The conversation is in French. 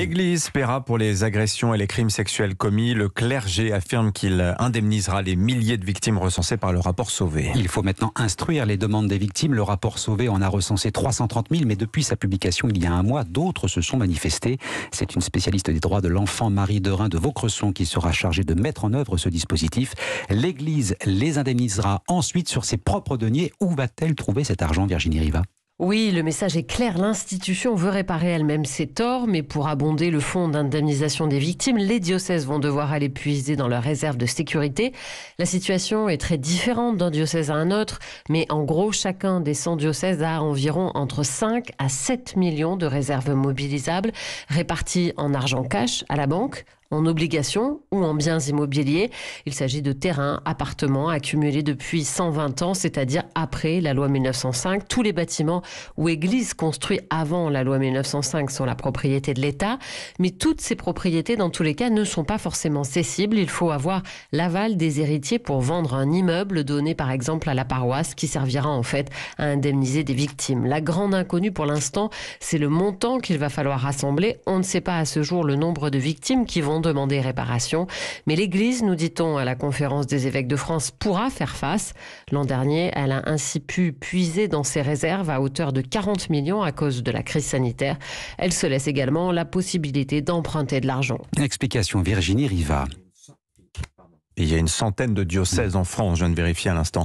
L'Église paiera pour les agressions et les crimes sexuels commis. Le clergé affirme qu'il indemnisera les milliers de victimes recensées par le rapport Sauvé. Il faut maintenant instruire les demandes des victimes. Le rapport Sauvé en a recensé 330 000, mais depuis sa publication il y a un mois, d'autres se sont manifestés. C'est une spécialiste des droits de l'enfant, Marie Derain de Vaucresson, qui sera chargée de mettre en œuvre ce dispositif. L'Église les indemnisera ensuite sur ses propres deniers. Où va-t-elle trouver cet argent, Virginie Riva oui, le message est clair. L'institution veut réparer elle-même ses torts, mais pour abonder le fonds d'indemnisation des victimes, les diocèses vont devoir aller puiser dans leurs réserves de sécurité. La situation est très différente d'un diocèse à un autre, mais en gros, chacun des 100 diocèses a environ entre 5 à 7 millions de réserves mobilisables réparties en argent cash à la banque, en obligations ou en biens immobiliers. Il s'agit de terrains, appartements accumulés depuis 120 ans, c'est-à-dire après la loi 1905. Tous les bâtiments ou églises construits avant la loi 1905 sont la propriété de l'État, mais toutes ces propriétés, dans tous les cas, ne sont pas forcément cessibles. Il faut avoir l'aval des héritiers pour vendre un immeuble donné par exemple à la paroisse qui servira en fait à indemniser des victimes. La grande inconnue pour l'instant, c'est le montant qu'il va falloir rassembler. On ne sait pas à ce jour le nombre de victimes qui vont demander réparation. Mais l'Église, nous dit-on à la conférence des évêques de France, pourra faire face. L'an dernier, elle a ainsi pu puiser dans ses réserves à hauteur de 40 millions à cause de la crise sanitaire. Elle se laisse également la possibilité d'emprunter de l'argent. Explication Virginie Riva. il y a une centaine de diocèses en France, je viens de vérifier à l'instant.